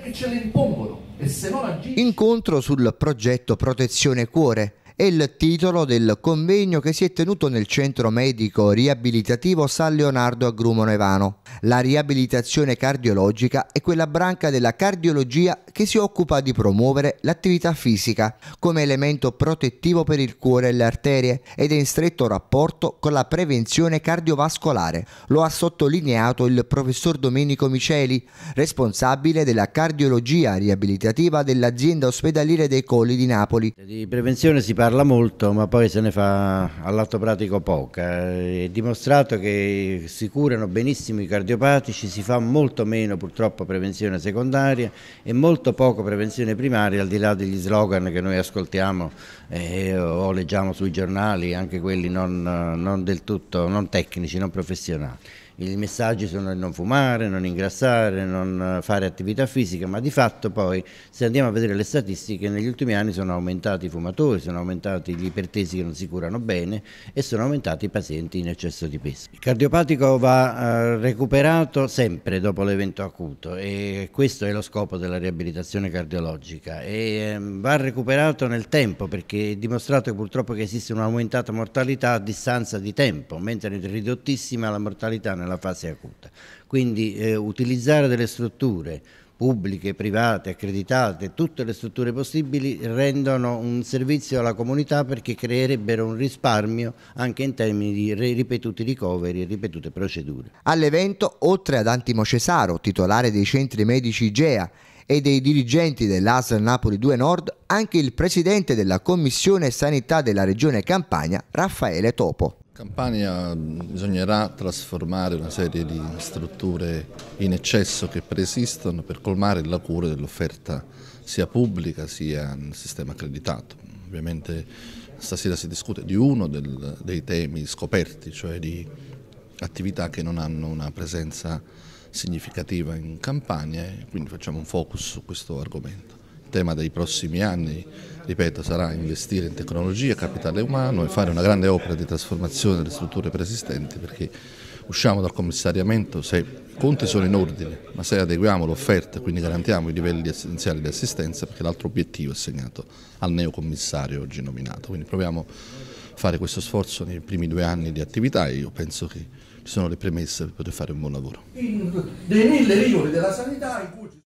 che ce le impongono e se non agisci... Incontro sul progetto Protezione Cuore è il titolo del convegno che si è tenuto nel centro medico riabilitativo San Leonardo a Grumo Nevano. La riabilitazione cardiologica è quella branca della cardiologia che si occupa di promuovere l'attività fisica come elemento protettivo per il cuore e le arterie ed è in stretto rapporto con la prevenzione cardiovascolare. Lo ha sottolineato il professor Domenico Miceli, responsabile della cardiologia riabilitativa dell'azienda ospedaliera dei Colli di Napoli. Di prevenzione si parla parla molto ma poi se ne fa all'atto pratico poca. È dimostrato che si curano benissimo i cardiopatici, si fa molto meno purtroppo prevenzione secondaria e molto poco prevenzione primaria al di là degli slogan che noi ascoltiamo eh, o leggiamo sui giornali, anche quelli non, non del tutto non tecnici, non professionali i messaggi sono non fumare, non ingrassare, non eh, fare attività fisica, ma di fatto poi se andiamo a vedere le statistiche negli ultimi anni sono aumentati i fumatori, sono aumentati gli ipertesi che non si curano bene e sono aumentati i pazienti in eccesso di peso. Il cardiopatico va eh, recuperato sempre dopo l'evento acuto e questo è lo scopo della riabilitazione cardiologica e ehm, va recuperato nel tempo perché è dimostrato che purtroppo che esiste un'aumentata mortalità a distanza di tempo, mentre è ridottissima la mortalità nel nella fase acuta. Quindi eh, utilizzare delle strutture pubbliche, private, accreditate, tutte le strutture possibili rendono un servizio alla comunità perché creerebbero un risparmio anche in termini di ripetuti ricoveri e ripetute procedure. All'evento, oltre ad Antimo Cesaro, titolare dei centri medici IGEA, e dei dirigenti dell'ASL Napoli 2 Nord, anche il presidente della Commissione Sanità della Regione Campania, Raffaele Topo. Campania bisognerà trasformare una serie di strutture in eccesso che preesistono per colmare la cura dell'offerta sia pubblica sia nel sistema accreditato. Ovviamente stasera si discute di uno del, dei temi scoperti, cioè di attività che non hanno una presenza significativa in Campania e quindi facciamo un focus su questo argomento. Il tema dei prossimi anni, ripeto, sarà investire in tecnologia, capitale umano e fare una grande opera di trasformazione delle strutture preesistenti perché usciamo dal commissariamento se i conti sono in ordine, ma se adeguiamo l'offerta, e quindi garantiamo i livelli essenziali di assistenza, perché l'altro obiettivo è assegnato al neocommissario oggi nominato. Quindi proviamo a fare questo sforzo nei primi due anni di attività e io penso che ci sono le premesse per poter fare un buon lavoro. In,